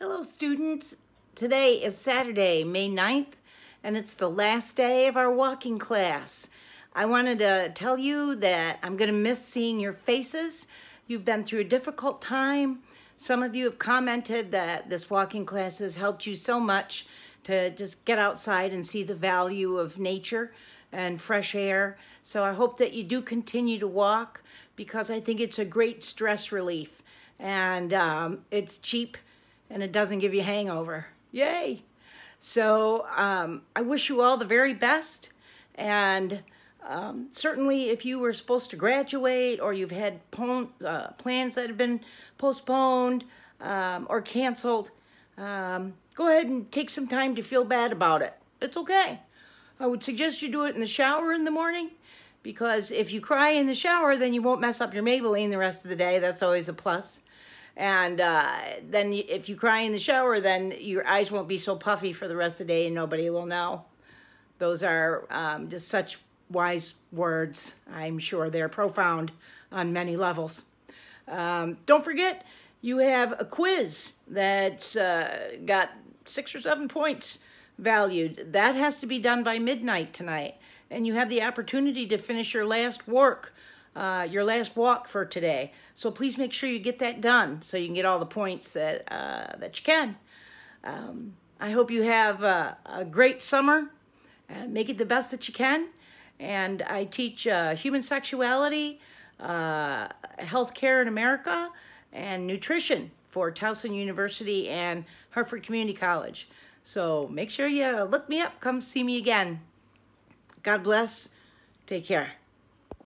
Hello students. Today is Saturday, May 9th, and it's the last day of our walking class. I wanted to tell you that I'm gonna miss seeing your faces. You've been through a difficult time. Some of you have commented that this walking class has helped you so much to just get outside and see the value of nature and fresh air. So I hope that you do continue to walk because I think it's a great stress relief and um, it's cheap and it doesn't give you hangover. Yay! So um, I wish you all the very best. And um, certainly if you were supposed to graduate or you've had uh, plans that have been postponed um, or canceled, um, go ahead and take some time to feel bad about it. It's okay. I would suggest you do it in the shower in the morning because if you cry in the shower, then you won't mess up your Maybelline the rest of the day. That's always a plus. And uh, then if you cry in the shower, then your eyes won't be so puffy for the rest of the day and nobody will know. Those are um, just such wise words. I'm sure they're profound on many levels. Um, don't forget, you have a quiz that's uh, got six or seven points valued. That has to be done by midnight tonight. And you have the opportunity to finish your last work uh, your last walk for today. So please make sure you get that done so you can get all the points that, uh, that you can. Um, I hope you have a, a great summer. Uh, make it the best that you can. And I teach uh, human sexuality, uh, healthcare in America, and nutrition for Towson University and Hartford Community College. So make sure you look me up. Come see me again. God bless. Take care.